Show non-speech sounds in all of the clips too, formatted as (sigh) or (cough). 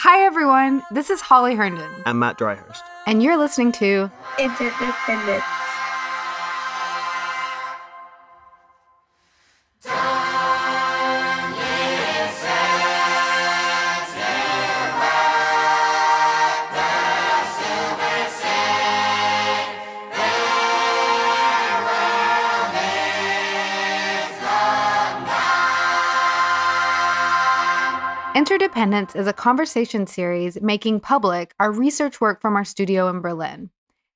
Hi, everyone. This is Holly Herndon. I'm Matt Dryhurst. And you're listening to Interdependence. Independence is a conversation series making public our research work from our studio in Berlin.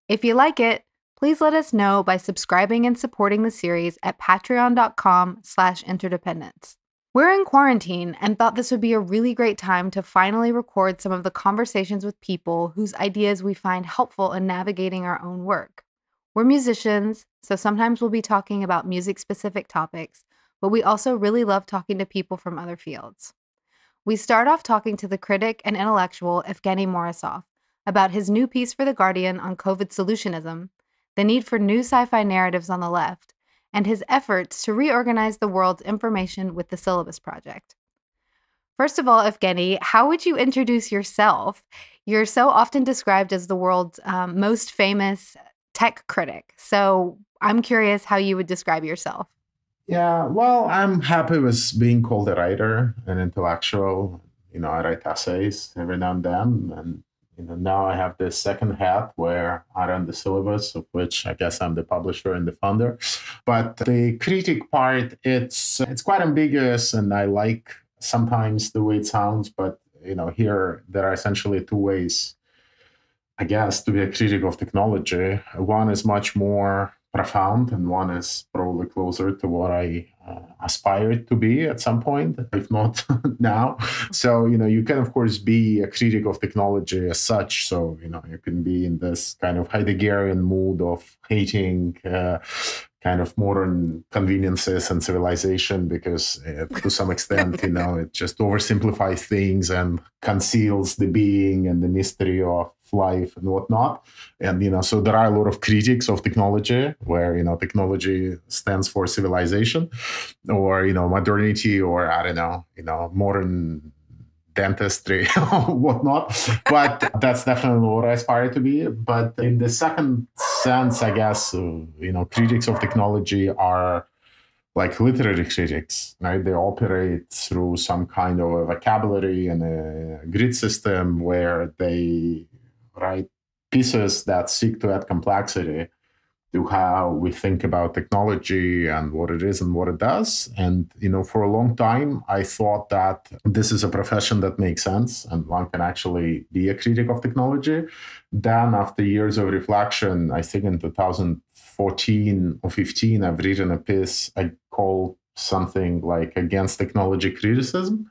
If you like it, please let us know by subscribing and supporting the series at patreon.com slash interdependence. We're in quarantine and thought this would be a really great time to finally record some of the conversations with people whose ideas we find helpful in navigating our own work. We're musicians, so sometimes we'll be talking about music specific topics, but we also really love talking to people from other fields. We start off talking to the critic and intellectual Evgeny Morozov about his new piece for The Guardian on COVID solutionism, the need for new sci fi narratives on the left, and his efforts to reorganize the world's information with the Syllabus Project. First of all, Evgeny, how would you introduce yourself? You're so often described as the world's um, most famous tech critic. So I'm curious how you would describe yourself. Yeah, well, I'm happy with being called a writer, an intellectual. You know, I write essays every now and then, and you know, now I have this second hat where I run the syllabus, of which I guess I'm the publisher and the founder. But the critic part, it's it's quite ambiguous, and I like sometimes the way it sounds. But you know, here there are essentially two ways, I guess, to be a critic of technology. One is much more profound, and one is probably closer to what I uh, to be at some point, if not (laughs) now. So, you know, you can, of course, be a critic of technology as such. So, you know, you can be in this kind of Heideggerian mood of hating uh, kind of modern conveniences and civilization because uh, to some extent you know it just oversimplifies things and conceals the being and the mystery of life and whatnot and you know so there are a lot of critics of technology where you know technology stands for civilization or you know modernity or i don't know you know modern dentistry (laughs) or whatnot. But that's definitely what I aspire to be. But in the second sense, I guess, uh, you know, critics of technology are like literary critics, right? They operate through some kind of a vocabulary and a grid system where they write pieces that seek to add complexity to how we think about technology and what it is and what it does. And, you know, for a long time, I thought that this is a profession that makes sense and one can actually be a critic of technology. Then, after years of reflection, I think in 2014 or 15, I've written a piece I called something like Against Technology Criticism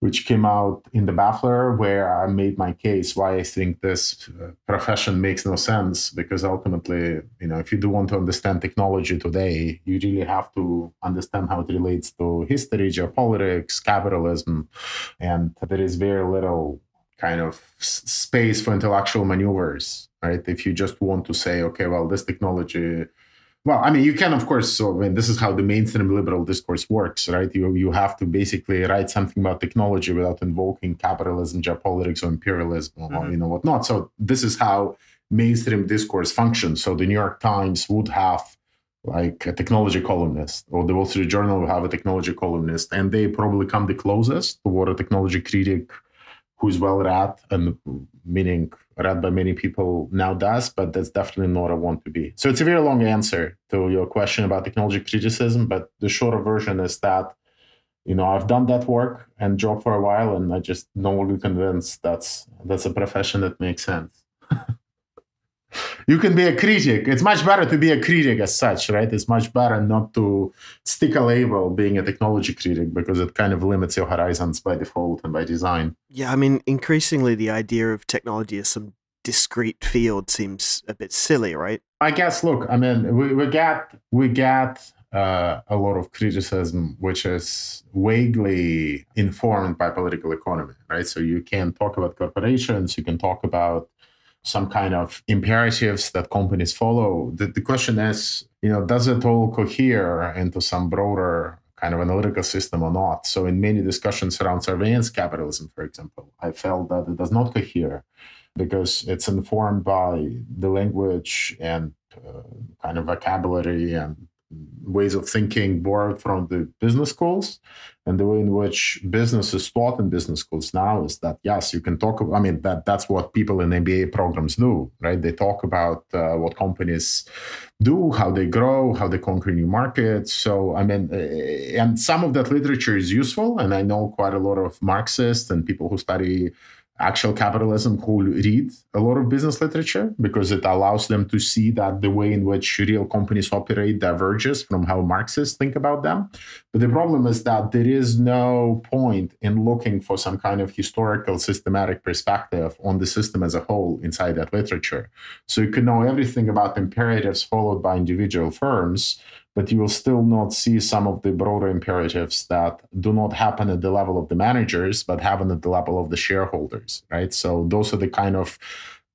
which came out in the Baffler, where I made my case why I think this uh, profession makes no sense. Because ultimately, you know, if you do want to understand technology today, you really have to understand how it relates to history, geopolitics, capitalism, and there is very little kind of space for intellectual maneuvers, right? If you just want to say, okay, well, this technology well, I mean, you can, of course. So, I mean, this is how the mainstream liberal discourse works, right? You you have to basically write something about technology without invoking capitalism, geopolitics, or imperialism, or mm-hmm. you know whatnot. So, this is how mainstream discourse functions. So, the New York Times would have like a technology columnist, or the Wall Street Journal would have a technology columnist, and they probably come the closest to what a technology critic who's well read and meaning read by many people now does, but that's definitely not what I want to be. So it's a very long answer to your question about technology criticism, but the shorter version is that, you know, I've done that work and job for a while, and I just no longer convinced that's that's a profession that makes sense. (laughs) you can be a critic. It's much better to be a critic as such, right? It's much better not to stick a label being a technology critic because it kind of limits your horizons by default and by design. Yeah, I mean, increasingly the idea of technology as some discrete field seems a bit silly, right? I guess. Look, I mean, we, we get we get uh, a lot of criticism which is vaguely informed by political economy, right? So you can talk about corporations, you can talk about some kind of imperatives that companies follow. The, the question is, you know, does it all cohere into some broader kind of analytical system or not. So, in many discussions around surveillance capitalism, for example, I felt that it does not cohere because it's informed by the language and uh, kind of vocabulary and ways of thinking borrowed from the business schools. And the way in which business is taught in business schools now is that, yes, you can talk. About, I mean, that that's what people in MBA programs do, right? They talk about uh, what companies do, how they grow, how they conquer new markets. So, I mean, uh, and some of that literature is useful. And I know quite a lot of Marxists and people who study actual capitalism who read a lot of business literature because it allows them to see that the way in which real companies operate diverges from how Marxists think about them. But the problem is that there is no point in looking for some kind of historical systematic perspective on the system as a whole inside that literature. So you can know everything about imperatives followed by individual firms, but you will still not see some of the broader imperatives that do not happen at the level of the managers, but happen at the level of the shareholders, right? So those are the kind of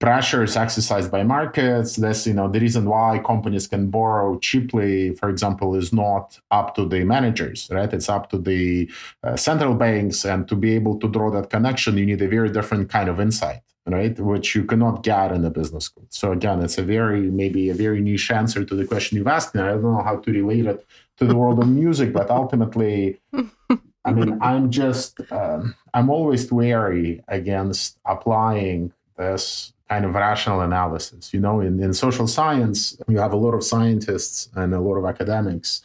pressures exercised by markets. That's you know the reason why companies can borrow cheaply, for example, is not up to the managers, right? It's up to the uh, central banks, and to be able to draw that connection, you need a very different kind of insight, right? Which you cannot get in a business school. So again, it's a very maybe a very niche answer to the question you've asked me. I don't know how to relate it to the world of music, but ultimately, I mean, I'm just um, I'm always wary against applying this kind of rational analysis. You know, in, in social science, you have a lot of scientists and a lot of academics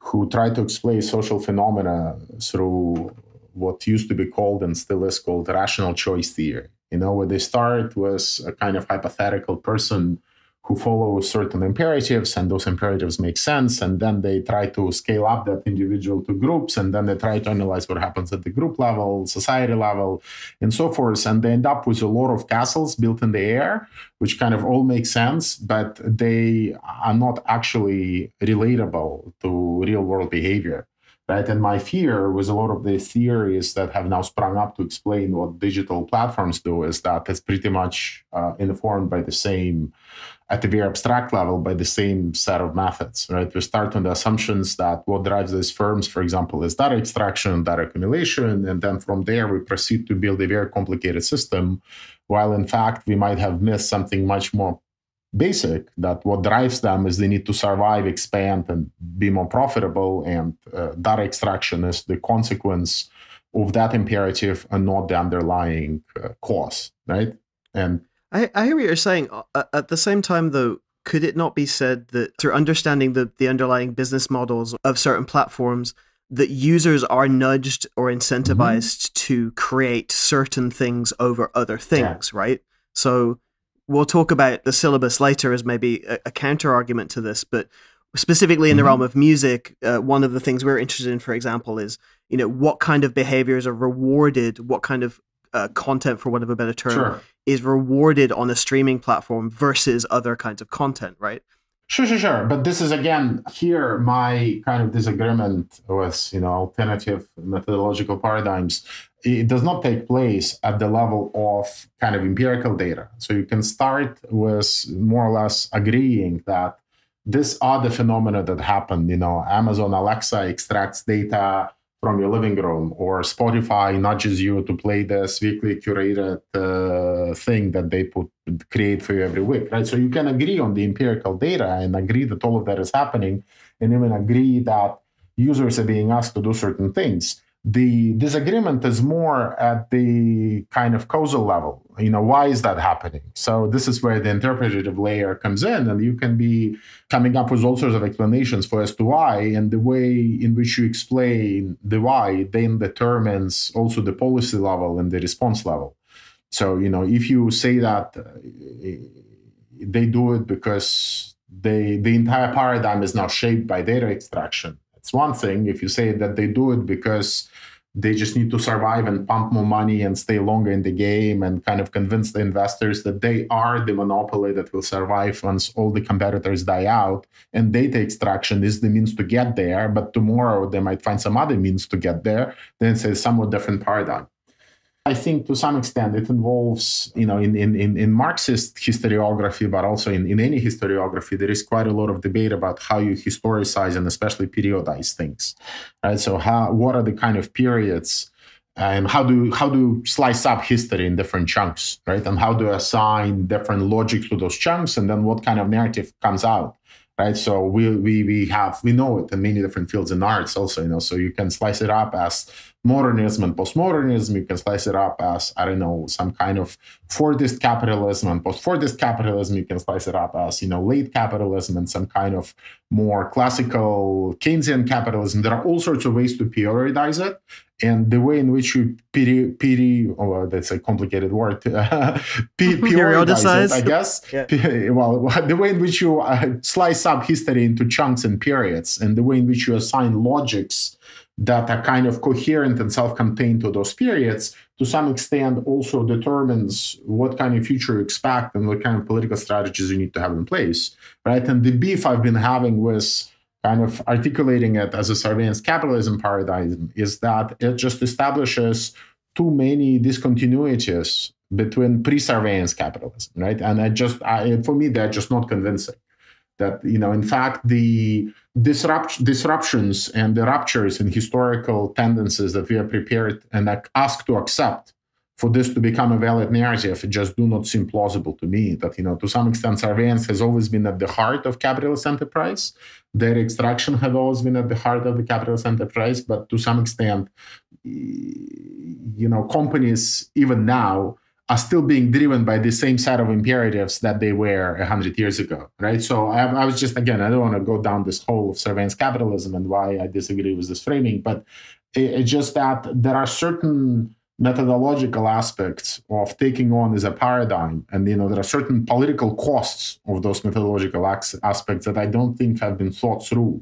who try to explain social phenomena through what used to be called and still is called rational choice theory you know, where they start was a kind of hypothetical person who follows certain imperatives, and those imperatives make sense, and then they try to scale up that individual to groups, and then they try to analyze what happens at the group level, society level, and so forth. And they end up with a lot of castles built in the air, which kind of all make sense, but they are not actually relatable to real world behavior right? And my fear with a lot of the theories that have now sprung up to explain what digital platforms do is that it's pretty much uh, informed by the same, at the very abstract level, by the same set of methods, right? We start on the assumptions that what drives these firms, for example, is data extraction, data accumulation, and then from there we proceed to build a very complicated system, while in fact we might have missed something much more basic that what drives them is they need to survive expand and be more profitable and uh, data extraction is the consequence of that imperative and not the underlying uh, cause right and I, I hear what you're saying uh, uh, at the same time though could it not be said that through understanding the, the underlying business models of certain platforms that users are nudged or mm-hmm. incentivized mm-hmm. to create certain things over other things yeah. right so we'll talk about the syllabus later as maybe a, a counter argument to this, but specifically in the mm-hmm. realm of music, uh, one of the things we're interested in, for example, is you know what kind of behaviors are rewarded, what kind of uh, content, for want of a better term, sure. is rewarded on a streaming platform versus other kinds of content, right? Sure, sure, sure. But this is again here my kind of disagreement with you know alternative methodological paradigms it does not take place at the level of kind of empirical data. So you can start with more or less agreeing that these are the phenomena that happened. You know, Amazon Alexa extracts data from your living room, or Spotify nudges you to play this weekly curated uh, thing that they put create for you every week, right? So you can agree on the empirical data and agree that all of that is happening, and even agree that users are being asked to do certain things the disagreement is more at the kind of causal level. You know, why is that happening? So this is where the interpretative layer comes in, and you can be coming up with all sorts of explanations for as to why, and the way in which you explain the why then determines also the policy level and the response level. So you know, if you say that uh, they do it because they the entire paradigm is now shaped by data extraction it's one thing if you say that they do it because they just need to survive and pump more money and stay longer in the game and kind of convince the investors that they are the monopoly that will survive once all the competitors die out. And data extraction is the means to get there, but tomorrow they might find some other means to get there. Then it's a somewhat different paradigm. I think to some extent it involves, you know, in, in, in, Marxist historiography, but also in, in any historiography, there is quite a lot of debate about how you historicize and especially periodize things. Right. So how what are the kind of periods and how do how do slice up history in different chunks, right? And how do assign different logic to those chunks and then what kind of narrative comes out right? So we we we have we know it in many different fields in arts also, you know. So you can slice it up as modernism and postmodernism. You can slice it up as, I don't know, some kind of Fordist capitalism and post Fordist capitalism. You can slice it up as, you know, late capitalism and some kind of more classical Keynesian capitalism. There are all sorts of ways to periodize it. And the way in which you peri, peri oh, that's a complicated word, (laughs) periodize it, I guess. Yeah. Well, (laughs) the way in which you uh, slice up history into chunks and periods, and the way in which you assign logics that are kind of coherent and self-contained to those periods to some extent also determines what kind of future you expect and what kind of political strategies you need to have in place right and the beef i've been having with kind of articulating it as a surveillance capitalism paradigm is that it just establishes too many discontinuities between pre-surveillance capitalism right and i just I, for me they're just not convincing that you know in fact the disrupt, disruptions and the ruptures in historical tendencies that we are prepared and asked to accept for this to become a valid narrative it just do not seem plausible to me that you know to some extent surveillance has always been at the heart of capitalist enterprise their extraction have always been at the heart of the capitalist enterprise but to some extent you know companies even now are still being driven by the same set of imperatives that they were 100 years ago, right? So I, I, was just, again, I don't want to go down this whole of surveillance capitalism and why I disagree with this framing, but it, it's just that there are certain methodological aspects of taking on as a paradigm and you know there are certain political costs of those methodological aspects that i don't think have been thought through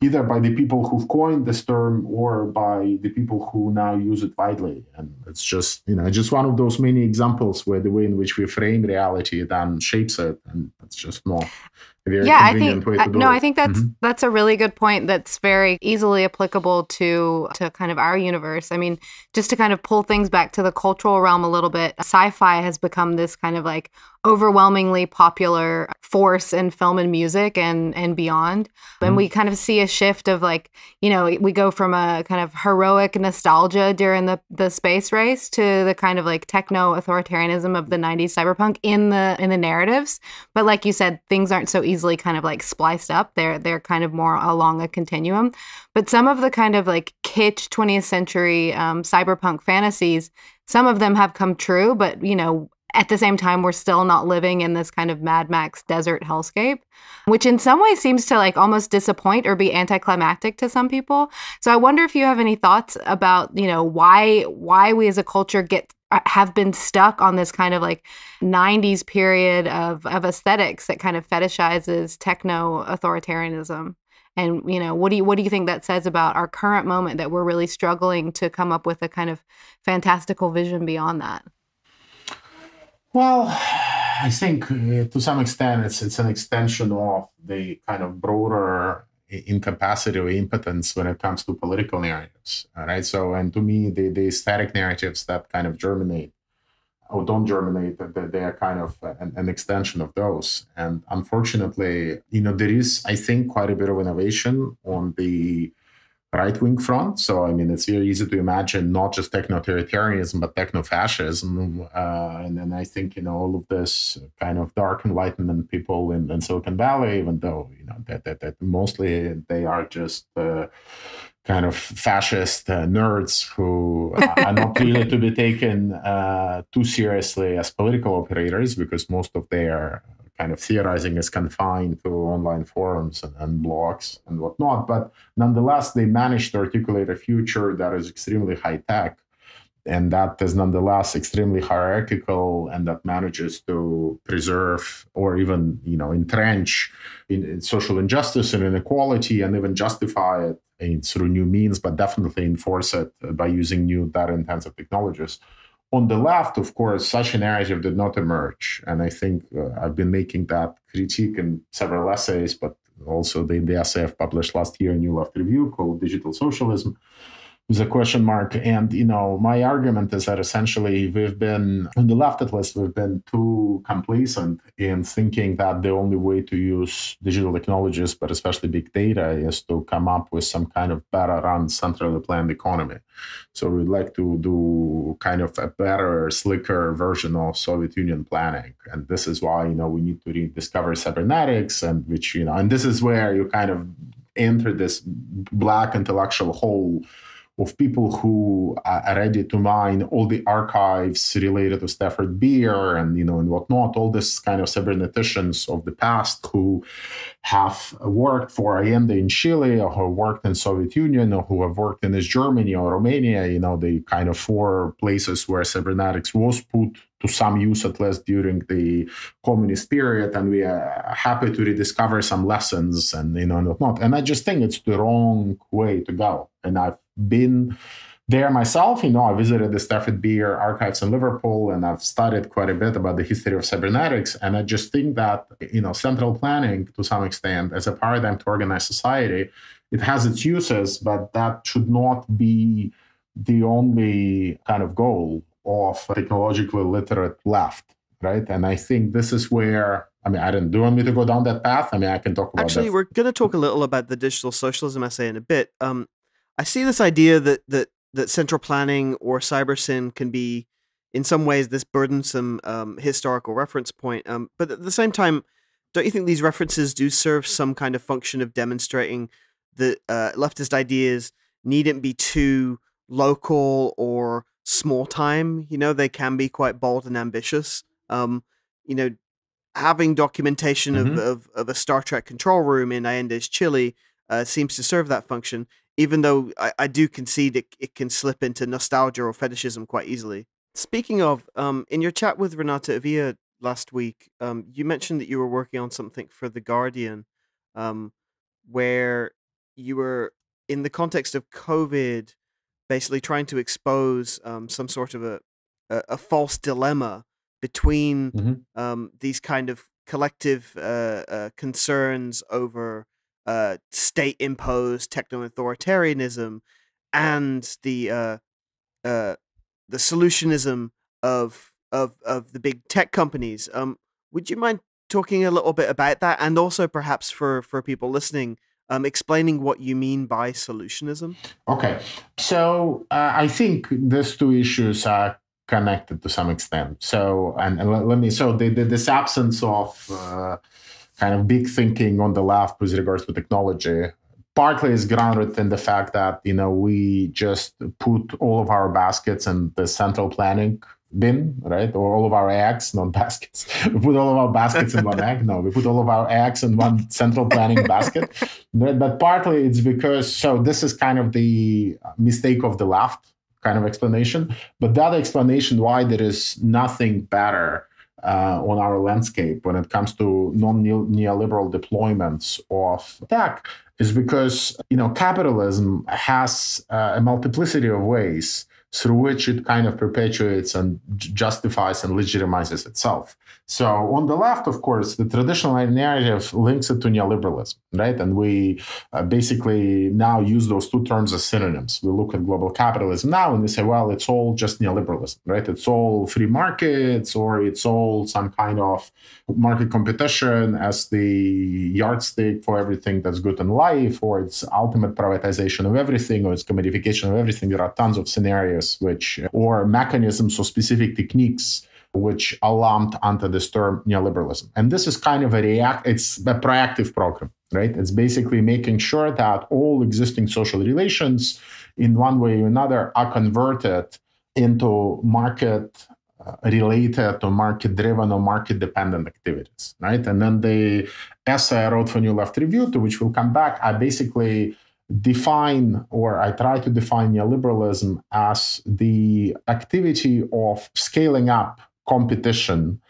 either by the people who've coined this term or by the people who now use it widely. And it's just, you know, just one of those many examples where the way in which we frame reality then shapes it. And it's just more yeah, I think no, I think that's mm-hmm. that's a really good point. That's very easily applicable to to kind of our universe. I mean, just to kind of pull things back to the cultural realm a little bit, sci-fi has become this kind of like overwhelmingly popular force in film and music and and beyond. Mm-hmm. And we kind of see a shift of like, you know, we go from a kind of heroic nostalgia during the the space race to the kind of like techno authoritarianism of the 90s cyberpunk in the in the narratives. But like you said, things aren't so easy easily kind of like spliced up. They're they're kind of more along a continuum. But some of the kind of like kitsch 20th century um, cyberpunk fantasies, some of them have come true. But you know, at the same time, we're still not living in this kind of Mad Max desert hellscape, which in some way seems to like almost disappoint or be anticlimactic to some people. So I wonder if you have any thoughts about, you know, why why we as a culture get uh, have been stuck on this kind of like 90s period of of aesthetics that kind of fetishizes techno authoritarianism and you know what do you what do you think that says about our current moment that we're really struggling to come up with a kind of fantastical vision beyond that well, I think uh, to some extent it's it's an extension of the kind of broader incapacity or impotence when it comes to political narratives. right? So, and to me, the, the static narratives that kind of germinate or don't germinate, they are kind of an, an extension of those. And unfortunately, you know, there is, I think, quite a bit of innovation on the right wing front. So, I mean, it's very easy to imagine not just techno authoritarianism, but techno fascism. Uh, and then I think, you know, all of this kind of dark enlightenment people in, in Silicon Valley, even though, you know, that, that, that mostly they are just. Uh, kind of fascist uh, nerds who are not really to be taken uh, too seriously as political operators because most of their kind of theorizing is confined to online forums and, and blogs and whatnot. But nonetheless, they managed to articulate a future that is extremely high tech and that is nonetheless extremely hierarchical and that manages to preserve or even you know entrench in, in social injustice and inequality and even justify it in, through new means but definitely enforce it by using new data intensive technologies on the left, of course, such a narrative did not emerge. And I think uh, I've been making that critique in several essays, but also the, the essay I've published last year in New Left Review called Digital Socialism, the question mark. And you know, my argument is that essentially we've been on the left at least we've been too complacent in thinking that the only way to use digital technologies, but especially big data, is to come up with some kind of better run centrally planned economy. So we'd like to do kind of a better, slicker version of Soviet Union planning. And this is why, you know, we need to rediscover cybernetics and which, you know, and this is where you kind of enter this black intellectual hole of people who are ready to mine all the archives related to Stafford beer and you know and whatnot, all this kind of cyberneticians of the past who have worked for Allende in Chile or who worked in Soviet Union or who have worked in East Germany or Romania, you know, the kind of four places where cybernetics was put to some use at least during the communist period. And we are happy to rediscover some lessons and, you know, not. And I just think it's the wrong way to go. And I've been there myself, you know, I visited the Stafford Beer archives in Liverpool and I've studied quite a bit about the history of cybernetics. And I just think that, you know, central planning to some extent as a paradigm to organize society, it has its uses, but that should not be the only kind of goal of technologically literate left, right? And I think this is where I mean, I didn't. Do you want me to go down that path? I mean, I can talk about. Actually, that. we're going to talk a little about the digital socialism essay in a bit. Um, I see this idea that that that central planning or cybersyn can be in some ways this burdensome um, historical reference point. Um, but at the same time, don't you think these references do serve some kind of function of demonstrating that uh, leftist ideas needn't be too local or small time? You know, they can be quite bold and ambitious. Um, you know, having documentation mm -hmm. of, mm-hmm. of, of, a Star Trek control room in Allende's Chile uh, seems to serve that function even though I, I do concede it, it can slip into nostalgia or fetishism quite easily. Speaking of, um, in your chat with Renata Avia last week, um, you mentioned that you were working on something for The Guardian, um, where you were, in the context of COVID, basically trying to expose um, some sort of a, a, a false dilemma between mm-hmm. Um, these kind of collective uh, uh, concerns over uh, state imposed techno authoritarianism and the uh, uh, the solutionism of of of the big tech companies. Um, would you mind talking a little bit about that, and also perhaps for for people listening, um, explaining what you mean by solutionism? Okay, so uh, I think these two issues are connected to some extent. So, and, and let me so the, the, this absence of uh, kind of big thinking on the left with regards to technology partly is grounded in the fact that you know we just put all of our baskets in the central planning bin, right? Or all of our eggs, (laughs) not baskets. we put all of our baskets in one egg. No, we put all of our eggs in one central planning basket. But, but partly it's because so this is kind of the mistake of the left kind of explanation. But the other explanation why there is nothing better uh, on our landscape when it comes to non-neoliberal deployments of tech is because you know capitalism has uh, a multiplicity of ways through which it kind of perpetuates and justifies and legitimizes itself. So on the left, of course, the traditional narrative links it to neoliberalism, right? And we uh, basically now use those two terms as synonyms. We look at global capitalism now and we say, well, it's all just neoliberalism, right? It's all free markets or it's all some kind of market competition as the yardstick for everything that's good in life, or it's ultimate privatization of everything, or it's commodification of everything. There are tons of scenarios which or mechanisms or specific techniques which are lumped under this term neoliberalism. And this is kind of a react, it's a proactive program, right? It's basically making sure that all existing social relations in one way or another are converted into market uh, related or market driven or market dependent activities, right? And then the essay I wrote for New Left Review, to which we'll come back, I basically define or I try to define neoliberalism as the activity of scaling up competition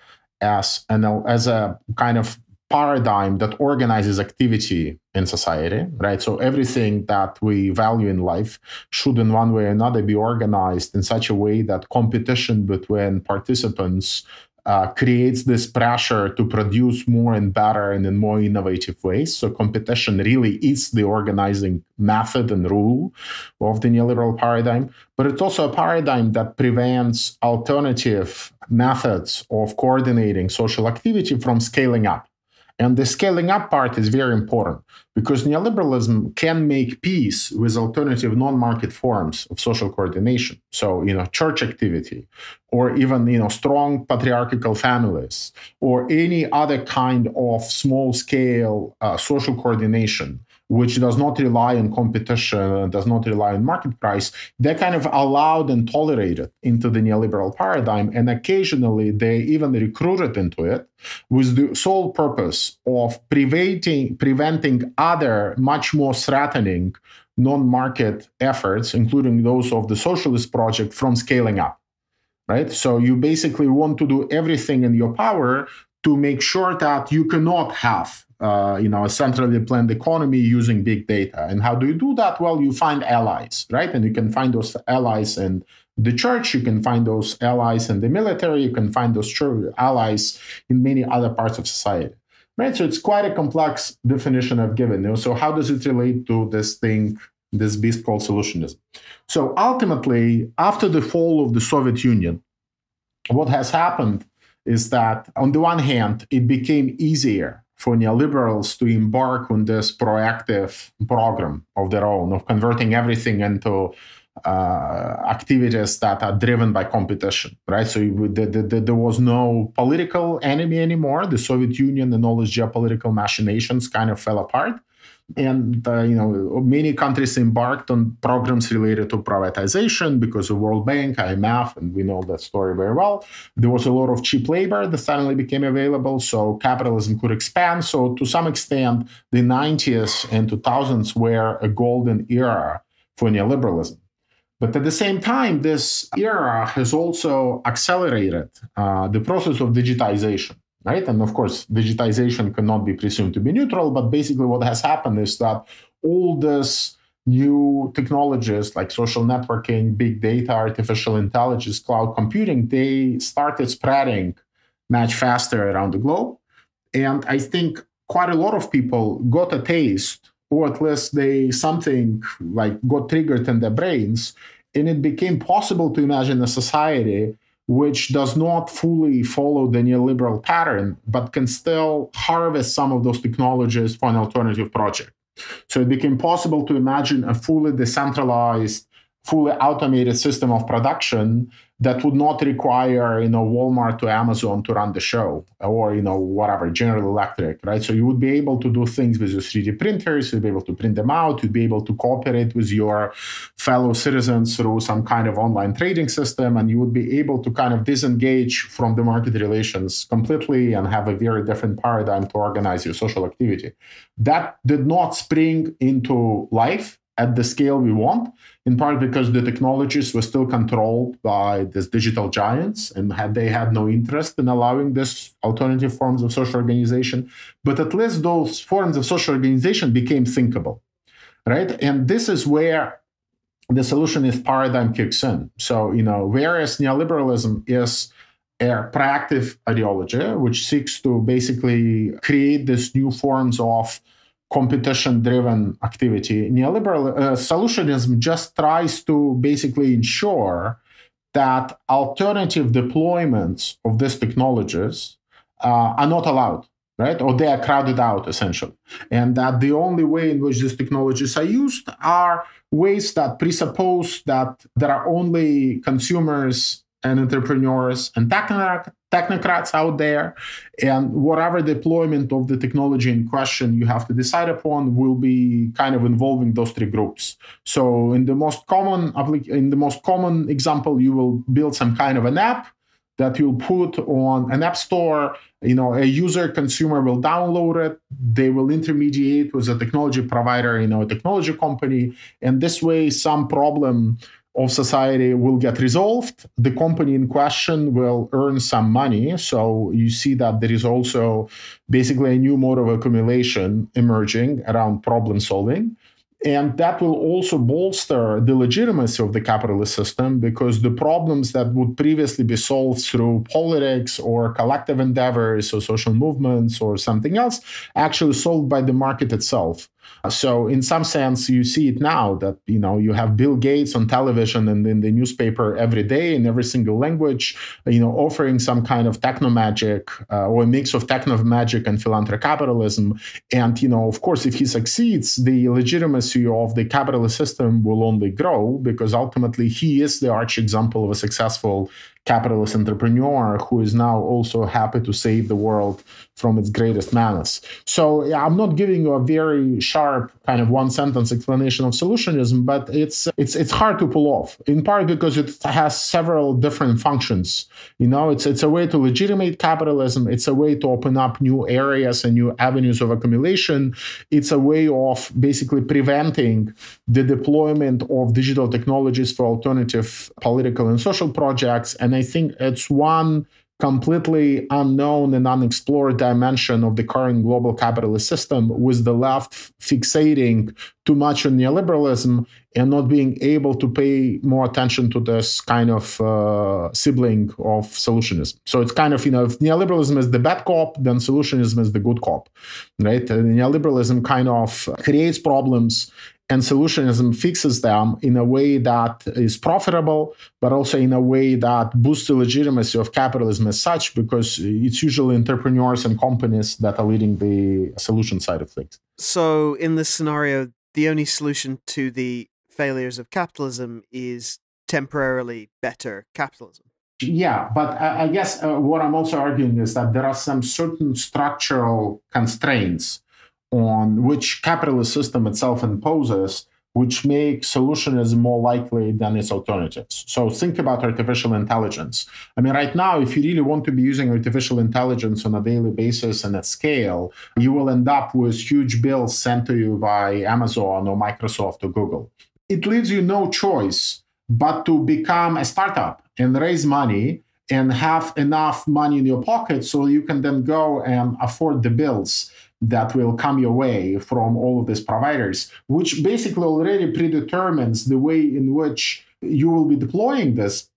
as an as a kind of paradigm that organizes activity in society right so everything that we value in life should in one way or another be organized in such a way that competition between participants uh, creates this pressure to produce more and better and in more innovative ways. So competition really is the organizing method and rule of the neoliberal paradigm, but it's also a paradigm that prevents alternative methods of coordinating social activity from scaling up. And the scaling up part is very important because neoliberalism can make peace with alternative non-market forms of social coordination. So, you know, church activity or even, you know, strong patriarchal families or any other kind of small scale uh, social coordination which does not rely on competition, uh, does not rely on market price, they kind of allowed and tolerated into the neoliberal paradigm. And occasionally they even recruited into it with the sole purpose of preventing, preventing other much more threatening non-market efforts, including those of the socialist project, from scaling up. Right? So you basically want to do everything in your power to make sure that you cannot have uh, you know a centrally planned economy using big data and how do you do that well you find allies right and you can find those allies and the church you can find those allies in the military you can find those allies in many other parts of society right so it's quite a complex definition i've given you know, so how does it relate to this thing this beast called solutionism so ultimately after the fall of the soviet union what has happened is that on the one hand it became easier for neoliberals to embark on this proactive program of their own of converting everything into uh, activities that are driven by competition, right? So the, the, the, there was no political enemy anymore. The Soviet Union and all its geopolitical machinations kind of fell apart and uh, you know many countries embarked on programs related to privatization because of World Bank, IMF, and we know that story very well. There was a lot of cheap labor that suddenly became available, so capitalism could expand. So to some extent, the 90s and 2000s were a golden era for neoliberalism. But at the same time, this era has also accelerated uh, the process of digitization right? And of course, digitization cannot be presumed to be neutral, but basically, what has happened is that all this new technologies like social networking, big data, artificial intelligence, cloud computing, they started spreading much faster around the globe. And I think quite a lot of people got a taste, or at least they something like got triggered in their brains, and it became possible to imagine a society which does not fully follow the neoliberal pattern, but can still harvest some of those technologies for an alternative project. So it became possible to imagine a fully decentralized, fully automated system of production that would not require you know Walmart to Amazon to run the show or you know whatever General Electric, right? So you would be able to do things with your 3D printers, you'd be able to print them out, you'd be able to cooperate with your fellow citizens through some kind of online trading system, and you would be able to kind of disengage from the market relations completely and have a very different paradigm to organize your social activity. That did not spring into life at the scale we want, in part because the technologies were still controlled by these digital giants and had, they had no interest in allowing these alternative forms of social organization. But at least those forms of social organization became thinkable, right? And this is where the solutionist paradigm kicks in. So, you know, whereas neoliberalism is a proactive ideology, which seeks to basically create these new forms of competition driven activity. Neoliberal uh, solutionism just tries to basically ensure that alternative deployments of these technologies uh, are not allowed, right? Or they are crowded out essentially. And that the only way in which these technologies are used are ways that presuppose that there are only consumers and entrepreneurs and technocrats out there. And whatever deployment of the technology in question you have to decide upon will be kind of involving those three groups. So in the most common in the most common example, you will build some kind of an app that you'll put on an app store you know a user consumer will download it they will intermediate with a technology provider you know a technology company and this way some problem of society will get resolved. The company in question will earn some money. So you see that there is also basically a new mode of accumulation emerging around problem solving. And that will also bolster the legitimacy of the capitalist system because the problems that would previously be solved through politics or collective endeavors or social movements or something else actually solved by the market itself. So in some sense, you see it now that you know you have Bill Gates on television and in the newspaper every day in every single language, you know, offering some kind of techno magic uh, or a mix of techno magic and philanthrocapitalism. And you know, of course, if he succeeds, the legitimacy of the capitalist system will only grow because ultimately he is the arch example of a successful capitalist entrepreneur who is now also happy to save the world from its greatest menace. So yeah, I'm not giving you a very sharp kind of one sentence explanation of solutionism, but it's it's it's hard to pull off. In part because it has several different functions. You know, it's it's a way to legitimate capitalism. It's a way to open up new areas and new avenues of accumulation. It's a way of basically preventing the deployment of digital technologies for alternative political and social projects and I think it's one completely unknown and unexplored dimension of the current global capitalist system with the left fixating too much on neoliberalism and not being able to pay more attention to this kind of uh, sibling of solutionism so it's kind of you know if neoliberalism is the bad cop then solutionism is the good cop right and neoliberalism kind of creates problems and solutionism fixes them in a way that is profitable, but also in a way that boosts the legitimacy of capitalism as such, because it's usually entrepreneurs and companies that are leading the solution side of things. So, in this scenario, the only solution to the failures of capitalism is temporarily better capitalism. Yeah, but I guess uh, what I'm also arguing is that there are some certain structural constraints on which capitalist system itself imposes which make solutionism more likely than its alternatives. So think about artificial intelligence. I mean, right now, if you really want to be using artificial intelligence on a daily basis and at scale, you will end up with huge bills sent to you by Amazon or Microsoft or Google. It leaves you no choice but to become a startup and raise money and have enough money in your pocket so you can then go and afford the bills that will come your way from all of these providers, which basically already predetermines the way in which you will be deploying this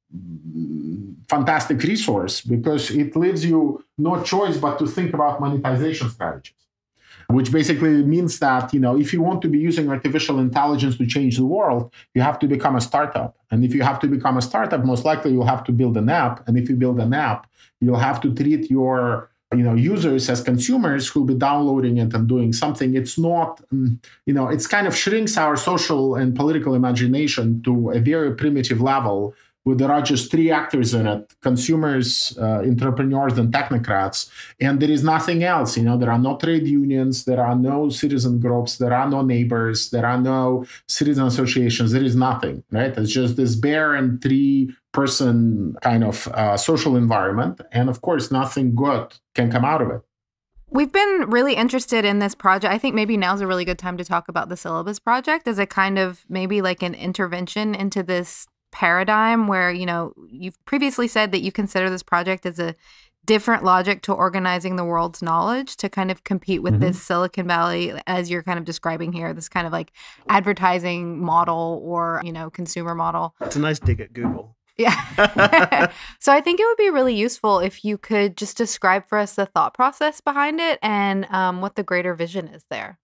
fantastic resource because it leaves you no choice but to think about monetization strategies which basically means that you know if you want to be using artificial intelligence to change the world you have to become a startup and if you have to become a startup most likely you'll have to build an app and if you build an app you'll have to treat your you know users as consumers who'll be downloading it and doing something it's not mm, you know it's kind of shrinks our social and political imagination to a very primitive level where there are just three actors in it consumers uh, entrepreneurs and technocrats and there is nothing else you know there are no trade unions there are no citizen groups there are no neighbors there are no citizen associations there is nothing right it's just this bare and three person kind of uh, social environment. And of course, nothing good can come out of it. We've been really interested in this project. I think maybe now's a really good time to talk about the syllabus project as a kind of maybe like an intervention into this paradigm where, you know, you've previously said that you consider this project as a different logic to organizing the world's knowledge to kind of compete with mm-hmm. this Silicon Valley, as you're kind of describing here, this kind of like advertising model or, you know, consumer model. It's a nice dig at Google. Yeah. (laughs) so I think it would be really useful if you could just describe for us the thought process behind it and um, what the greater vision is there.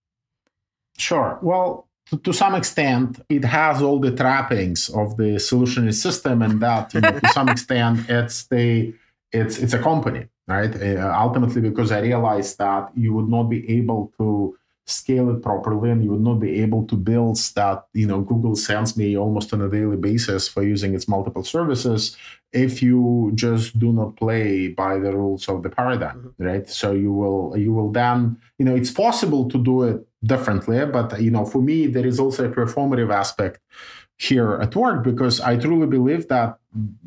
Sure. Well, to, to, some extent, it has all the trappings of the solutionist system, and that you know, to some extent, it's the it's it's a company, right? Uh, ultimately, because I realized that you would not be able to scale it properly and you would not be able to build that you know google sends me almost on a daily basis for using its multiple services if you just do not play by the rules of the paradigm mm-hmm. right so you will you will then you know it's possible to do it differently but you know for me there is also a performative aspect here at work because I truly believe that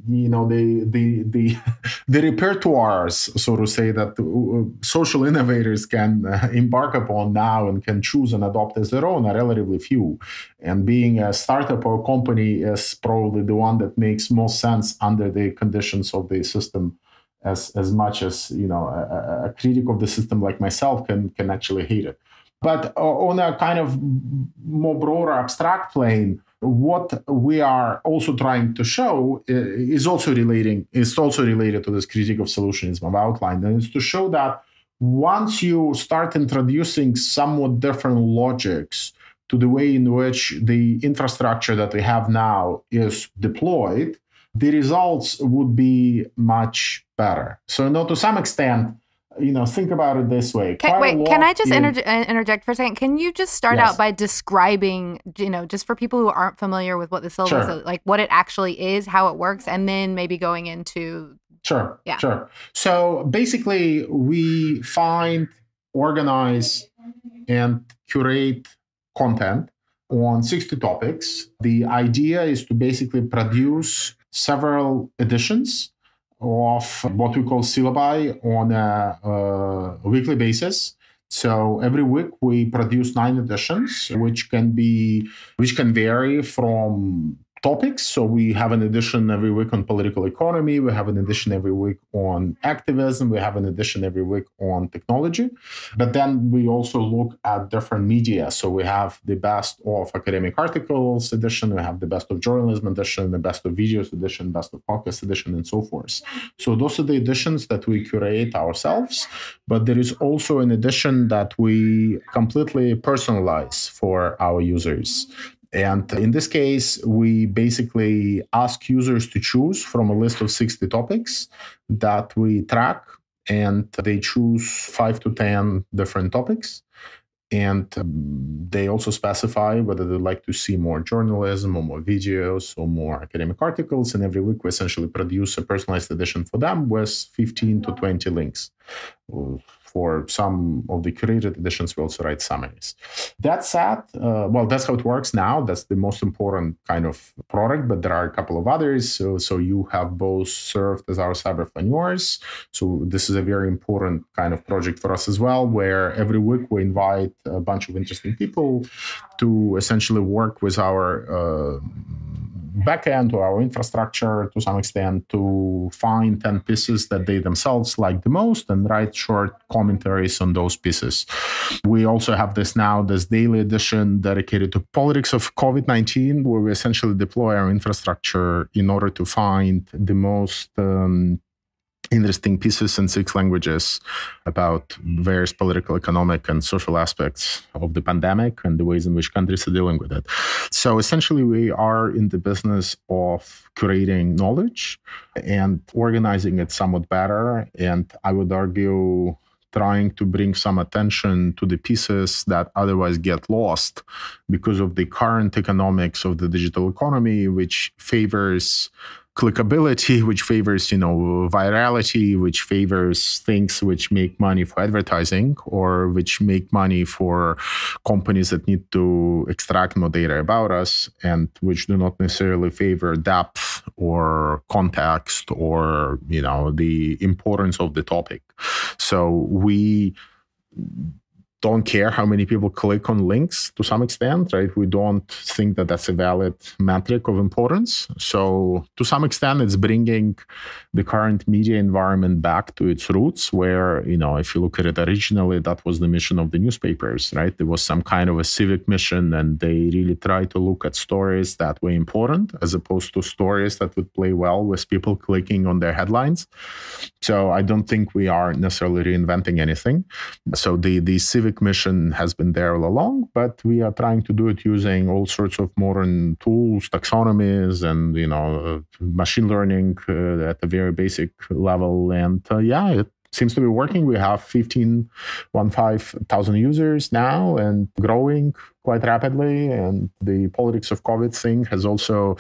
you know the the the (laughs) the repertoires so to say that uh, social innovators can uh, embark upon now and can choose and adopt as their own are relatively few and being a startup or company is probably the one that makes most sense under the conditions of the system as as much as you know a, a critic of the system like myself can can actually hate it but uh, on a kind of more broader abstract plane what we are also trying to show uh, is also relating is also related to this critique of solutionism I've outlined, and it's to show that once you start introducing somewhat different logics to the way in which the infrastructure that we have now is deployed, the results would be much better. So, you know, to some extent, you know, think about it this way. Can, wait, can I just uh, interject for a second? Can you just start yes. out by describing, you know, just for people who aren't familiar with what the syllabus sure. is, like what it actually is, how it works, and then maybe going into. Sure. Yeah. Sure. So basically, we find, organize, and curate content on 60 topics. The idea is to basically produce several editions of what we call syllabi on a, a weekly basis. So every week we produce nine editions, which can be which can vary from topics. So we have an edition every week on political economy. We have an edition every week on activism. We have an edition every week on technology. But then we also look at different media. So we have the best of academic articles edition. We have the best of journalism edition, the best of videos edition, best of podcast edition, and so forth. So those are the editions that we curate ourselves. But there is also an edition that we completely personalize for our users. And in this case, we basically ask users to choose from a list of 60 topics that we track, and they choose five to 10 different topics. And um, they also specify whether they'd like to see more journalism or more videos or more academic articles. And every week, we essentially produce a personalized edition for them with 15 to 20 links for some of the curated editions, we also write summaries. That said, uh, well, that's how it works now. That's the most important kind of product, but there are a couple of others. So, so you have both served as our cyberpreneurs. So this is a very important kind of project for us as well, where every week we invite a bunch of interesting people to essentially work with our uh, backend or our infrastructure to some extent to find 10 pieces that they themselves like the most and write short commentaries on those pieces. We also have this now, this daily edition dedicated to politics of COVID 19, where we essentially deploy our infrastructure in order to find the most um, interesting pieces in six languages about various political, economic, and social aspects of the pandemic and the ways in which countries are dealing with it. So essentially, we are in the business of curating knowledge and organizing it somewhat better. And I would argue, trying to bring some attention to the pieces that otherwise get lost because of the current economics of the digital economy, which favors clickability, which favors, you know, virality, which favors things which make money for advertising or which make money for companies that need to extract more data about us and which do not necessarily favor depth or context or, you know, the importance of the topic. So we don't care how many people click on links to some extent, right? We don't think that that's a valid metric of importance. So, to some extent, it's bringing the current media environment back to its roots, where, you know, if you look at it originally, that was the mission of the newspapers, right? There was some kind of a civic mission, and they really tried to look at stories that were important as opposed to stories that would play well with people clicking on their headlines. So, I don't think we are necessarily reinventing anything. So, the, the civic mission has been there all along, but we are trying to do it using all sorts of modern tools, taxonomies, and you know, uh, machine learning uh, at the very basic level. And uh, yeah, it seems to be working. We have 15, 1, users now and growing quite rapidly. And the politics of COVID thing has also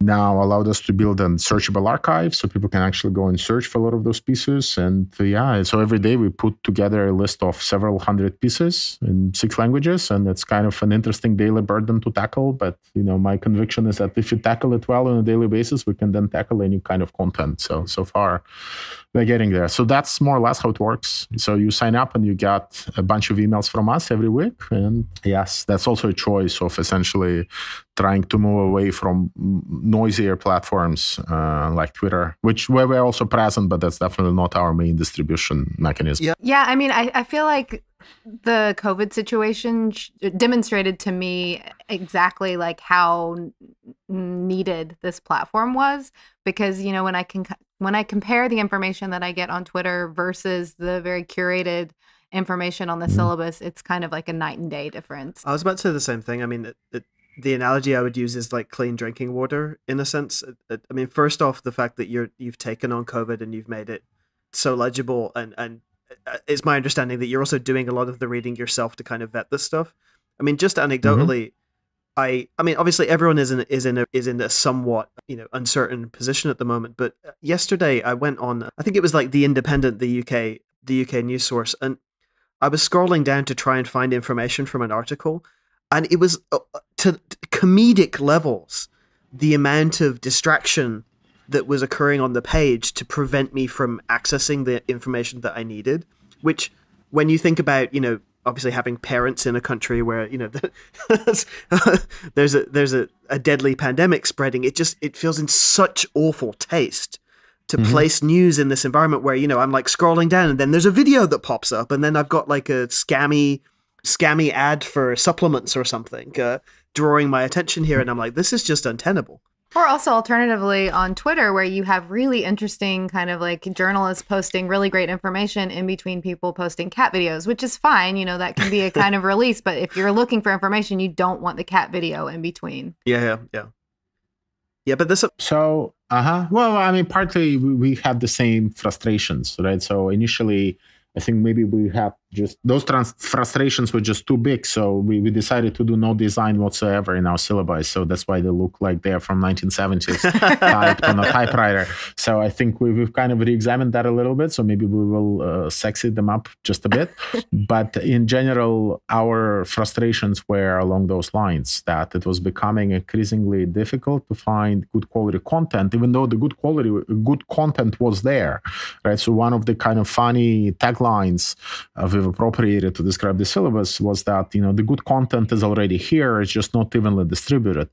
now allowed us to build a searchable archive so people can actually go and search for a lot of those pieces. And yeah, so every day we put together a list of several hundred pieces in six languages. And it's kind of an interesting daily burden to tackle. But, you know, my conviction is that if you tackle it well on a daily basis, we can then tackle any kind of content. So, so far, we're getting there. So that's more or less how it works. So you sign up and you get a bunch of emails from us every week. And yes, that's also a choice of essentially trying to move away from noisier platforms uh, like Twitter, which where we're also present, but that's definitely not our main distribution mechanism. Yeah, yeah I mean, I, I feel like the COVID situation demonstrated to me exactly like how needed this platform was because you know when I can when I compare the information that I get on Twitter versus the very curated information on the mm. syllabus, it's kind of like a night and day difference. I was about to say the same thing. I mean, it, it the analogy I would use is like clean drinking water in a sense. I mean, first off, the fact that you're you've taken on COVID and you've made it so legible, and and uh, uh, it's my understanding that you're also doing a lot of the reading yourself to kind of vet this stuff. I mean, just mm-hmm. anecdotally, mm-hmm. I I mean, obviously everyone is in is in a, is in a somewhat you know uncertain position at the moment. But uh, yesterday I went on, I think it was like the Independent, the UK the UK news source, and I was scrolling down to try and find information from an article and it was uh, uh to, comedic levels the amount of distraction that was occurring on the page to prevent me from accessing the information that I needed. Which, when you think about, you know, obviously having parents in a country where you know (laughs) there's a there's a, a deadly pandemic spreading, it just it feels in such awful taste to mm-hmm. place news in this environment where you know I'm like scrolling down and then there's a video that pops up and then I've got like a scammy scammy ad for supplements or something uh, drawing my attention here. And I'm like, this is just untenable. Or also alternatively on Twitter, where you have really interesting kind of like journalists posting really great information in between people posting cat videos, which is fine. You know, that can be a kind of (laughs) release. But if you're looking for information, you don't want the cat video in between. Yeah, yeah, yeah. Yeah, but this. So, uh huh. Well, I mean, partly we have the same frustrations, right? So initially, I think maybe we have just those trans- frustrations were just too big so we, we decided to do no design whatsoever in our syllabi so that's why they look like they're from 1970s (laughs) typed on a typewriter so i think we, have kind of re-examined that a little bit so maybe we will uh, sexy them up just a bit (laughs) but in general our frustrations were along those lines that it was becoming increasingly difficult to find good quality content even though the good quality good content was there right so one of the kind of funny taglines of we've appropriated to describe the syllabus was that you know the good content is already here; it's just not evenly distributed,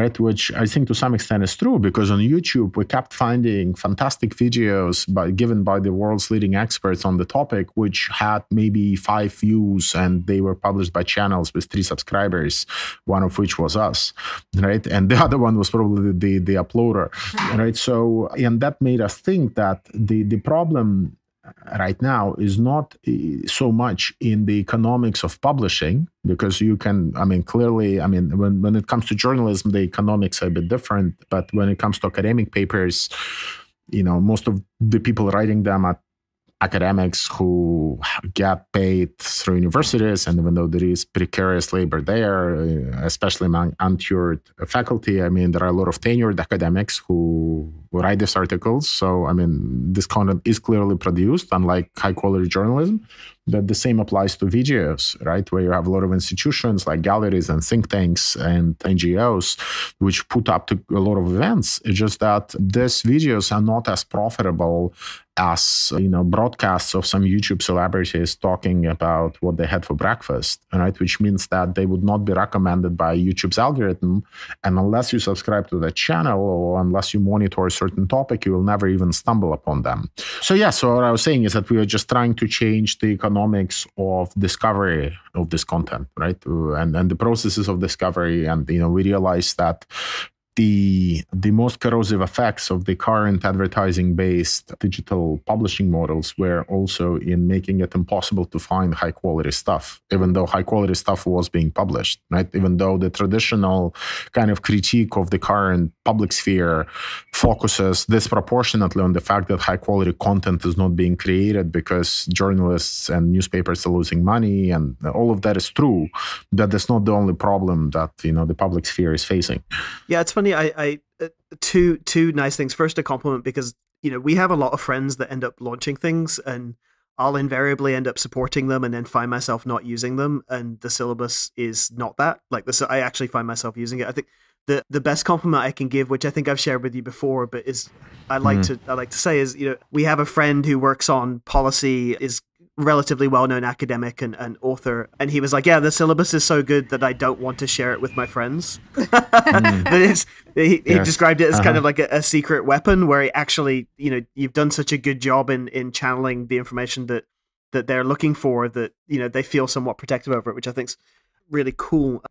right? Which I think to some extent is true because on YouTube we kept finding fantastic videos by, given by the world's leading experts on the topic, which had maybe five views and they were published by channels with three subscribers, one of which was us, right? And the (laughs) other one was probably the the, the uploader, right? So and that made us think that the the problem right now is not eh, so much in the economics of publishing because you can i mean clearly i mean when, when it comes to journalism the economics are a bit different but when it comes to academic papers you know most of the people writing them are academics who get paid through universities and even though there is precarious labor there eh, especially among untutored faculty i mean there are a lot of tenured academics who write these articles. So, I mean, this content is clearly produced, unlike high quality journalism. That the same applies to VGOs, right? Where you have a lot of institutions like galleries and think tanks and NGOs, which put up to a lot of events. It's just that these videos are not as profitable as you know broadcasts of some YouTube celebrities talking about what they had for breakfast, right? Which means that they would not be recommended by YouTube's algorithm, and unless you subscribe to the channel or unless you monitor certain certain topic, you will never even stumble upon them. So, yeah, so what I was saying is that we are just trying to change the economics of discovery of this content, right? And, and the processes of discovery. And, you know, we realize that the the most corrosive effects of the current advertising based digital publishing models were also in making it impossible to find high quality stuff even though high quality stuff was being published right even though the traditional kind of critique of the current public sphere focuses disproportionately on the fact that high quality content is not being created because journalists and newspapers are losing money and all of that is true that that's not the only problem that you know the public sphere is facing yeah it's funny I, I uh, two two nice things. First, a compliment because you know we have a lot of friends that end up launching things, and I'll invariably end up supporting them, and then find myself not using them. And the syllabus is not that. Like this, I actually find myself using it. I think the the best compliment I can give, which I think I've shared with you before, but is I like mm. to I like to say is you know we have a friend who works on policy is relatively well-known academic and, and author and he was like yeah the syllabus is so good that i don't want to share it with my friends (laughs) mm. he, he, described it as uh-huh. kind of uh-huh. like a, a, secret weapon where he actually you know you've done such a good job in in channeling the information that that they're looking for that you know they feel somewhat protective over it which i think's really cool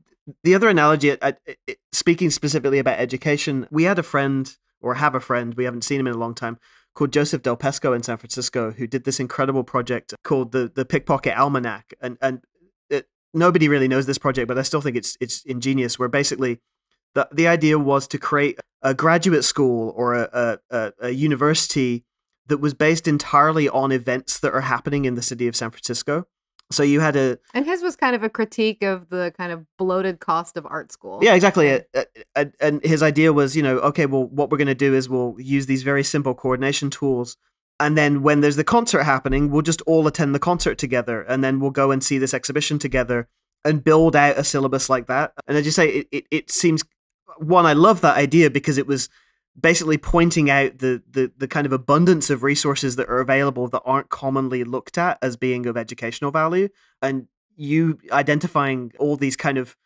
the other analogy I, I, speaking specifically about education we had a friend or have a friend we haven't seen him in a long time called Joseph Del Pesco in San Francisco, who did this incredible project called the the Pickpocket Almanac, and and it, nobody really knows this project, but I still think it's it's ingenious. Where basically, the the idea was to create a graduate school or a, a, a university that was based entirely on events that are happening in the city of San Francisco so you had to and his was kind of a critique of the kind of bloated cost of art school yeah exactly and uh, uh, his idea was you know okay well what we're going to do is we'll use these very simple coordination tools and then when there's the concert happening we'll just all attend the concert together and then we'll go and see this exhibition together and build out a syllabus like that and as you say it, it, it seems one i love that idea because it was basically pointing out the, the the kind of abundance of resources that are available that aren't commonly looked at as being of educational value and you identifying all these kind of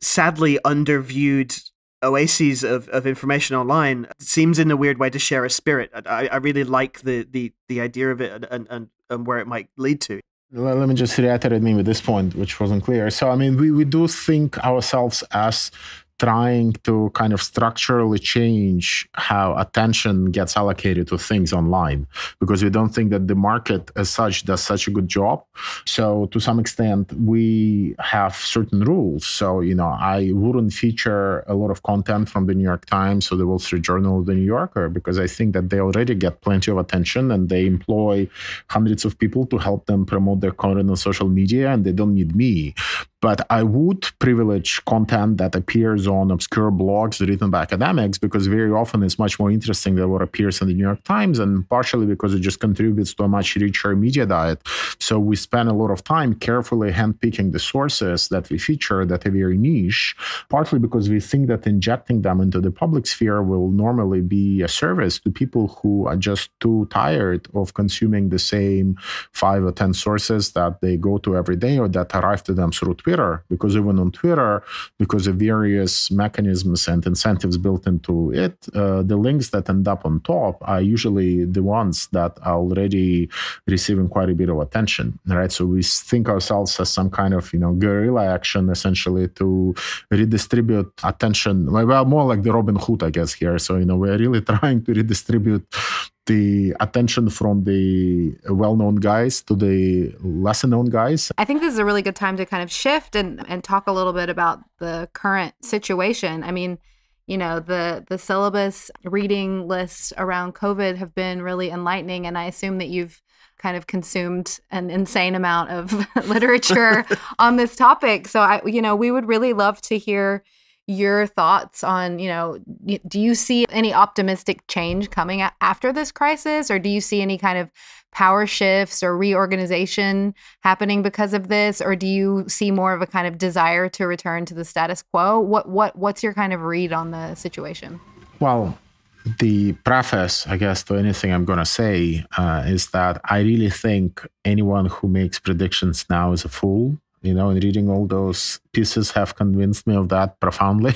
sadly underviewed oases of, of information online seems in a weird way to share a spirit i, I really like the, the the idea of it and, and and where it might lead to let me just reiterate me with this point, which wasn't clear. So, I mean, we, we do think ourselves as trying to kind of structurally change how attention gets allocated to things online because we don't think that the market as such does such a good job so to some extent we have certain rules so you know i wouldn't feature a lot of content from the new york times or the wall street journal or the new yorker because i think that they already get plenty of attention and they employ hundreds of people to help them promote their content on social media and they don't need me but I would privilege content that appears on obscure blogs written by academics because very often it's much more interesting than what appears in the New York Times, and partially because it just contributes to a much richer media diet. So we spend a lot of time carefully handpicking the sources that we feature that are very niche, partly because we think that injecting them into the public sphere will normally be a service to people who are just too tired of consuming the same five or 10 sources that they go to every day or that arrive to them through Twitter Twitter, because even on Twitter, because of various mechanisms and incentives built into it, uh, the links that end up on top are usually the ones that are already receiving quite a bit of attention, right? So we think ourselves as some kind of you know guerrilla action, essentially, to redistribute attention. Well, more like the Robin Hood, I guess here. So you know we're really (laughs) trying to redistribute the attention from the well-known guys to the lesser known guys. I think this is a really good time to kind of shift and and talk a little bit about the current situation. I mean, you know, the the syllabus reading lists around COVID have been really enlightening and I assume that you've kind of consumed an insane amount of (laughs) literature (laughs) on this topic. So I you know, we would really love to hear your thoughts on, you know, do you see any optimistic change coming after this crisis, or do you see any kind of power shifts or reorganization happening because of this, or do you see more of a kind of desire to return to the status quo? What what what's your kind of read on the situation? Well, the preface, I guess, to anything I'm going to say uh, is that I really think anyone who makes predictions now is a fool you know and reading all those pieces have convinced me of that profoundly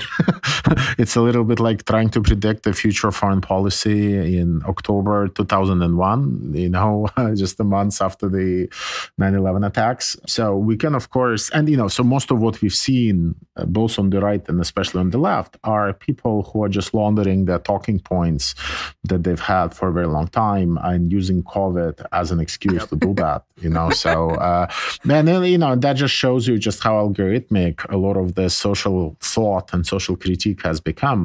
(laughs) it's a little bit like trying to predict the future foreign policy in october 2001 you know (laughs) just a month after the 9-11 attacks so we can of course and you know so most of what we've seen uh, both on the right and especially on the left are people who are just laundering their talking points that they've had for a very long time and using covid as an excuse to do that you know (laughs) so uh, and then you know that just shows you just how algorithmic a lot of the social thought and social critique has become.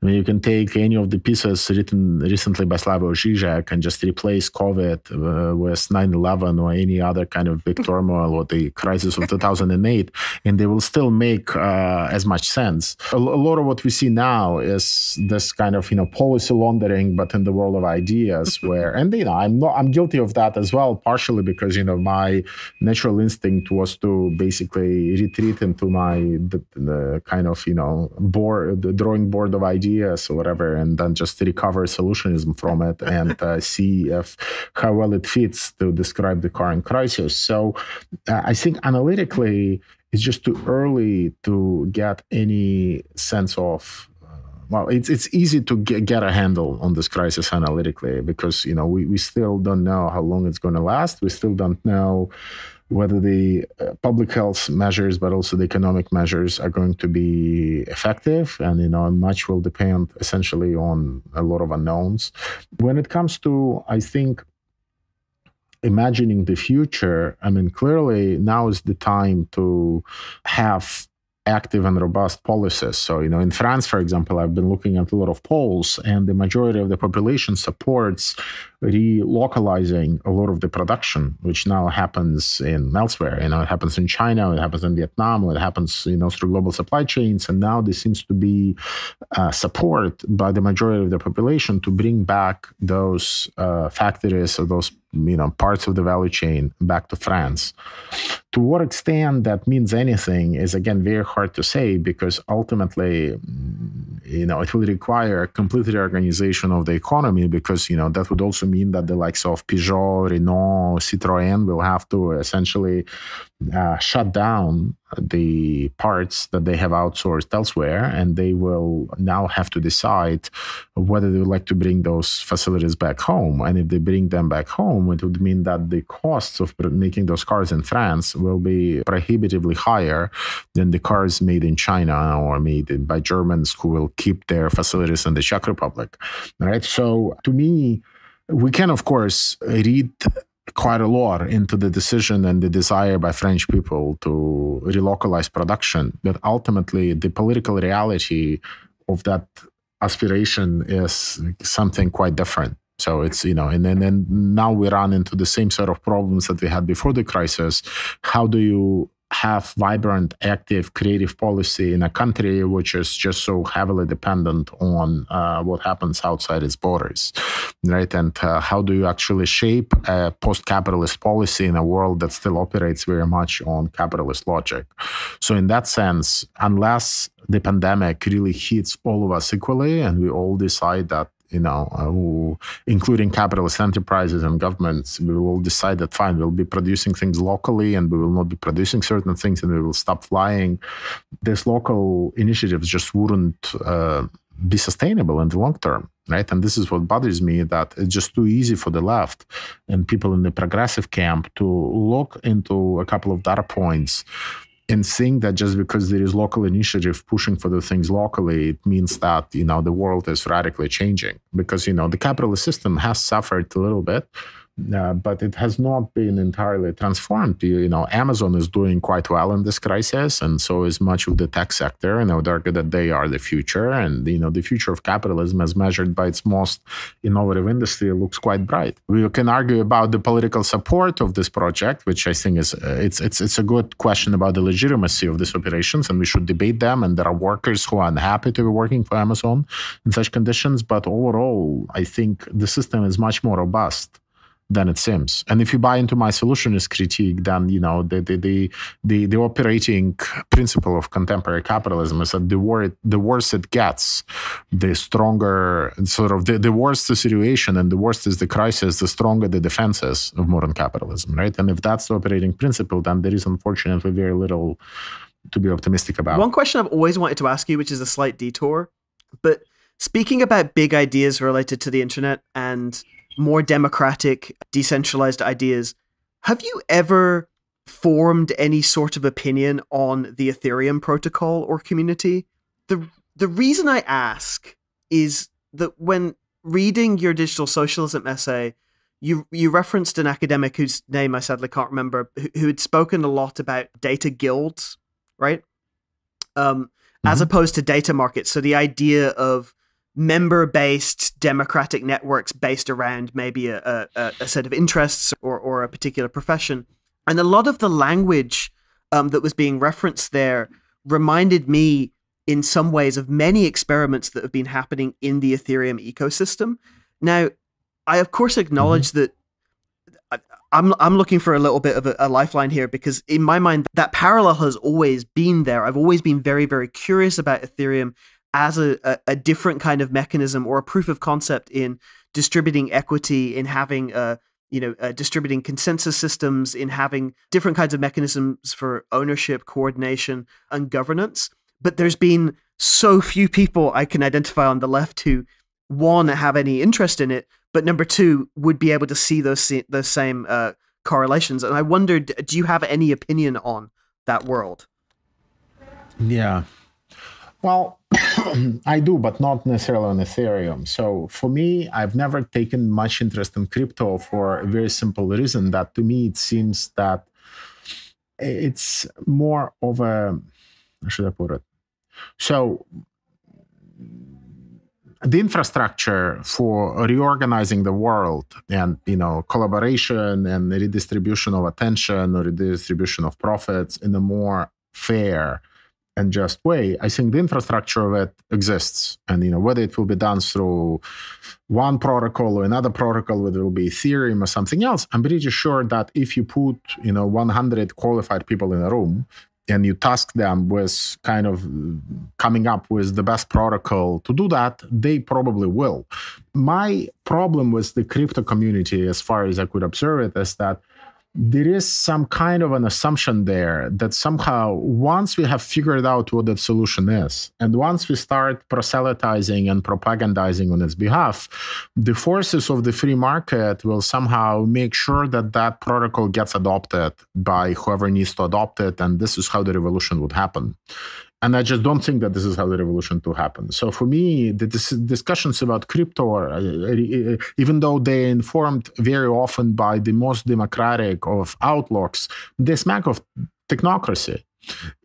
I mean, you can take any of the pieces written recently by Slavoj Žižek and just replace COVID uh, with 9 11 or any other kind of big (laughs) turmoil or the crisis of 2008, and they will still make uh, as much sense. A, a lot of what we see now is this kind of you know policy laundering, but in the world of ideas, (laughs) where and you know I'm not I'm guilty of that as well, partially because you know my natural instinct was to basically retreat into my the, the kind of you know board the drawing board of ideas or whatever, and then just recover solutionism from it (laughs) and uh, see if how well it fits to describe the current crisis. So uh, I think analytically, it's just too early to get any sense of well, it's it's easy to get, get a handle on this crisis analytically because you know we, we still don't know how long it's going to last. We still don't know whether the uh, public health measures, but also the economic measures, are going to be effective, and you know much will depend essentially on a lot of unknowns. When it comes to, I think imagining the future, I mean, clearly now is the time to have active and robust policies. So, you know, in France, for example, I've been looking at a lot of polls, and the majority of the population supports relocalizing a lot of the production, which now happens in elsewhere. You know, it happens in China, it happens in Vietnam, it happens, you know, through global supply chains. And now there seems to be uh, support by the majority of the population to bring back those uh, factories or those you know parts of the value chain back to France. To what extent that means anything is again very hard to say because ultimately, you know, it will require a complete reorganization of the economy because you know that would also mean that the likes of Peugeot, Renault, Citroën will have to essentially uh, shut down the parts that they have outsourced elsewhere, and they will now have to decide whether they would like to bring those facilities back home. And if they bring them back home, it would mean that the costs of making those cars in France will be prohibitively higher than the cars made in China or made by Germans who will keep their facilities in the Czech Republic. Right. So to me, we can, of course, read quite a lot into the decision and the desire by French people to relocalize production. But ultimately, the political reality of that aspiration is something quite different. So it's you know, and then and now we run into the same sort of problems that we had before the crisis. How do you have vibrant, active, creative policy in a country which is just so heavily dependent on uh, what happens outside its borders, right? And uh, how do you actually shape a post-capitalist policy in a world that still operates very much on capitalist logic? So, in that sense, unless the pandemic really hits all of us equally and we all decide that you know, uh, who, including capitalist enterprises and governments, we will decide that fine, we'll be producing things locally and we will not be producing certain things and we will stop flying. These local initiatives just wouldn't uh, be sustainable in the long term, right? And this is what bothers me that it's just too easy for the left and people in the progressive camp to look into a couple of data points and think that just because there is local initiative pushing for the things locally, it means that you know the world is radically changing because you know the capitalist system has suffered a little bit uh, but it has not been entirely transformed. You, you, know, Amazon is doing quite well in this crisis, and so is much of the tech sector. know, I are argue that they are the future, and you know, the future of capitalism, as measured by its most innovative industry, looks quite bright. We can argue about the political support of this project, which I think is uh, it's it's it's a good question about the legitimacy of these operations, and we should debate them. And there are workers who are unhappy to be working for Amazon in such conditions. But overall, I think the system is much more robust than it seems. And if you buy into my solutionist critique, then you know the the the the, the operating principle of contemporary capitalism is that the wor- the worse it gets, the stronger sort of the, the worse the situation and the worse is the crisis, the stronger the defenses of modern capitalism, right? And if that's the operating principle, then there is unfortunately very little to be optimistic about. One question I've always wanted to ask you, which is a slight detour, but speaking about big ideas related to the internet and more democratic, decentralized ideas. Have you ever formed any sort of opinion on the Ethereum protocol or community? The the reason I ask is that when reading your digital socialism essay, you you referenced an academic whose name I sadly can't remember, who, who had spoken a lot about data guilds, right? Um, mm -hmm. as mm-hmm. opposed to data markets. So the idea of member based democratic networks based around maybe a, a, a, set of interests or, or a particular profession. And a lot of the language um, that was being referenced there reminded me in some ways of many experiments that have been happening in the Ethereum ecosystem. Now, I of course mm-hmm. acknowledge mm -hmm. that uh, I'm I'm looking for a little bit of a, a, lifeline here because in my mind that parallel has always been there. I've always been very very curious about Ethereum as a, a, a, different kind of mechanism or a proof of concept in distributing equity, in having a uh, you know uh, distributing consensus systems, in having different kinds of mechanisms for ownership, coordination, and governance. But there's been so few people I can identify on the left who one have any interest in it, but number two would be able to see those those same uh, correlations. And I wondered, do you have any opinion on that world? Yeah. Well, (clears throat) I do, but not necessarily on Ethereum. So for me, I've never taken much interest in crypto for a very simple reason that to me it seems that it's more of a how should I put it? So the infrastructure for reorganizing the world and you know collaboration and redistribution of attention or redistribution of profits in a more fair and just way. I think the infrastructure that exists, and you know whether it will be done through one protocol or another protocol, whether it will be Ethereum or something else, I'm pretty sure that if you put you know 100 qualified people in a room and you task them with kind of coming up with the best protocol to do that, they probably will. My problem with the crypto community, as far as I could observe it, is that there is some kind of an assumption there that somehow once we have figured out what that solution is, and once we start proselytizing and propagandizing on its behalf, the forces of the free market will somehow make sure that that protocol gets adopted by whoever needs to adopt it. And this is how the revolution would happen and I just don't think that this is how the revolution to happen. So for me, the dis- discussions about crypto, are, uh, uh even though they informed very often by the most democratic of outlooks, they smack of technocracy.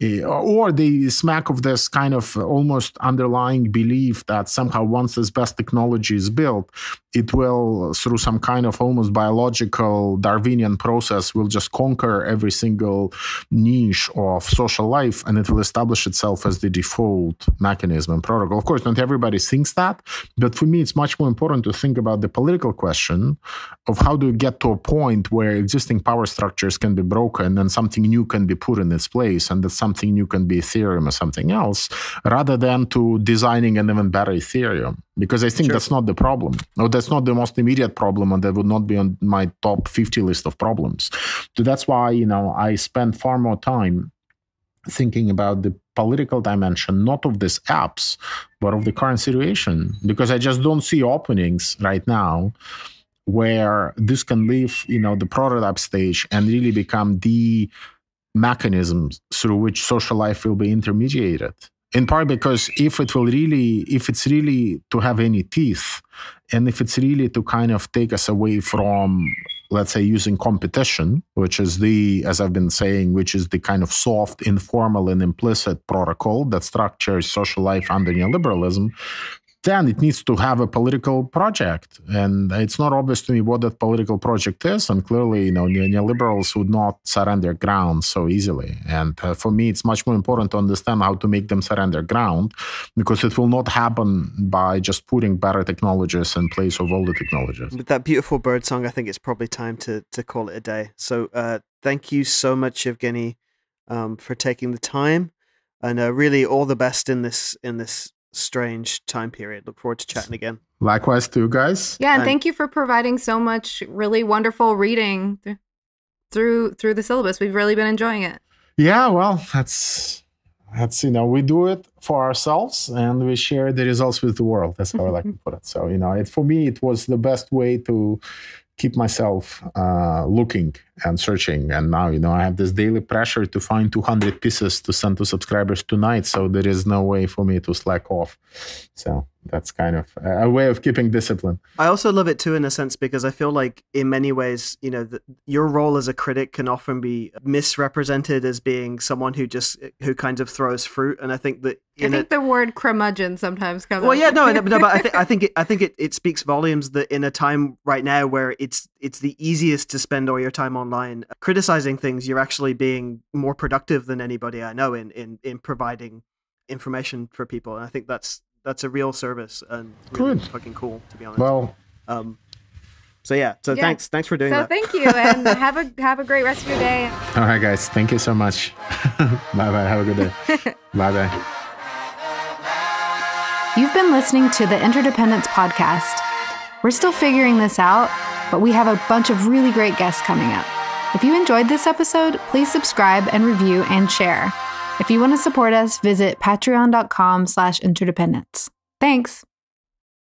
Uh, or the smack of this kind of almost underlying belief that somehow once this best technology is built, it will, through some kind of almost biological Darwinian process, will just conquer every single niche of social life and it will establish itself as the default mechanism and protocol. Of course, not everybody thinks that, but for me, it's much more important to think about the political question of how do we get to a point where existing power structures can be broken and something new can be put in its place case and that something new can be Ethereum or something else, rather than to designing an even better Ethereum. Because I think sure. that's not the problem, or that's not the most immediate problem, and that would not be on my top 50 list of problems. So that's why you know I spend far more time thinking about the political dimension, not of these apps, but of the current situation, because I just don't see openings right now where this can leave, you know, the prototype stage and really become the mechanisms through which social life will be intermediated in part because if it will really if it's really to have any teeth and if it's really to kind of take us away from let's say using competition which is the as i've been saying which is the kind of soft informal and implicit protocol that structures social life under neoliberalism then it needs to have a political project. And it's not obvious to me what that political project is. And clearly, you know, neoliberals would not surrender ground so easily. And uh, for me, it's much more important to understand how to make them surrender ground because it will not happen by just putting better technologies in place of older technologies. With that beautiful bird song, I think it's probably time to, to call it a day. So uh, thank you so much, Evgeny, um, for taking the time. And uh, really, all the best in this in this strange time period. Look forward to chatting again. Likewise, too, guys. Yeah, and, and thank you for providing so much really wonderful reading th- through through the syllabus. We've really been enjoying it. Yeah, well, that's that's you know we do it for ourselves and we share the results with the world. That's how I like to put it. So you know, it for me it was the best way to keep myself uh, looking and searching. And now, you know, I have this daily pressure to find 200 pieces to send to subscribers tonight. So there is no way for me to slack off. So that's kind of a way of keeping discipline. I also love it too, in a sense, because I feel like in many ways, you know, the, your role as a critic can often be misrepresented as being someone who just who kind of throws fruit. And I think that I think the word curmudgeon sometimes comes. Well, yeah, no, no, but I, th- (laughs) I think it, I think it, it speaks volumes that in a time right now where it's it's the easiest to spend all your time on online uh, criticizing things, you're actually being more productive than anybody I know in in, in providing information for people. And I think that's that's a real service and really Good. fucking cool to be honest. Well, um, so yeah, so yeah. thanks thanks for doing so that. So thank you, and (laughs) have a have a great rest of your day. All right, guys, thank you so much. (laughs) bye bye. Have a good day. (laughs) bye bye. You've been listening to the Interdependence Podcast. We're still figuring this out but we have a bunch of really great guests coming up. If you enjoyed this episode, please subscribe and review and share. If you want to support us, visit patreon.com slash interdependence. Thanks!